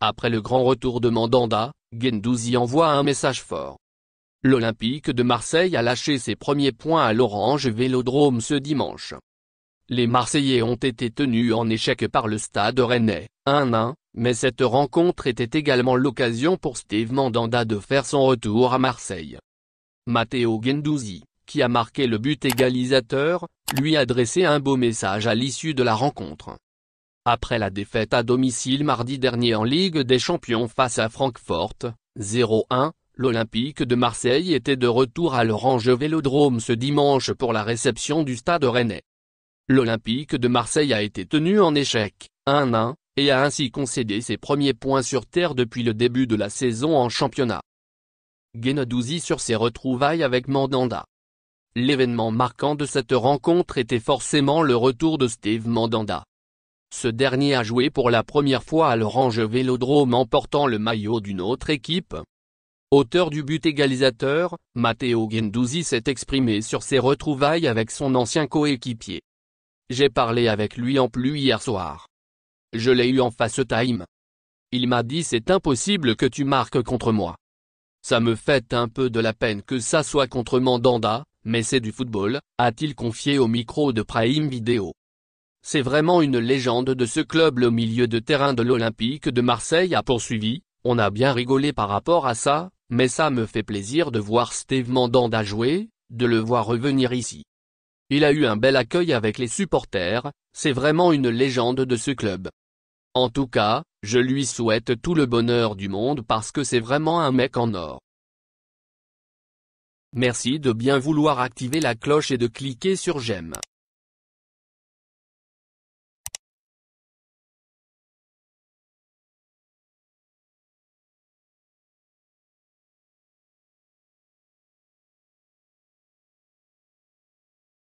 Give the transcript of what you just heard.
Après le grand retour de Mandanda, Gendouzi envoie un message fort. L'Olympique de Marseille a lâché ses premiers points à l'Orange Vélodrome ce dimanche. Les Marseillais ont été tenus en échec par le stade rennais, 1-1, mais cette rencontre était également l'occasion pour Steve Mandanda de faire son retour à Marseille. Matteo Gendouzi, qui a marqué le but égalisateur, lui a adressé un beau message à l'issue de la rencontre. Après la défaite à domicile mardi dernier en Ligue des Champions face à Francfort, 0-1, l'Olympique de Marseille était de retour à l'Orange Vélodrome ce dimanche pour la réception du stade rennais. L'Olympique de Marseille a été tenu en échec, 1-1, et a ainsi concédé ses premiers points sur terre depuis le début de la saison en championnat. Guenadouzi sur ses retrouvailles avec Mandanda. L'événement marquant de cette rencontre était forcément le retour de Steve Mandanda ce dernier a joué pour la première fois à l'Orange Vélodrome en portant le maillot d'une autre équipe. Auteur du but égalisateur, Matteo Guendouzi s'est exprimé sur ses retrouvailles avec son ancien coéquipier. J'ai parlé avec lui en plus hier soir. Je l'ai eu en face time. Il m'a dit c'est impossible que tu marques contre moi. Ça me fait un peu de la peine que ça soit contre Mandanda, mais c'est du football, a-t-il confié au micro de Prime Video. C'est vraiment une légende de ce club le milieu de terrain de l'Olympique de Marseille a poursuivi, on a bien rigolé par rapport à ça, mais ça me fait plaisir de voir Steve Mandanda jouer, de le voir revenir ici. Il a eu un bel accueil avec les supporters, c'est vraiment une légende de ce club. En tout cas, je lui souhaite tout le bonheur du monde parce que c'est vraiment un mec en or. Merci de bien vouloir activer la cloche et de cliquer sur j'aime.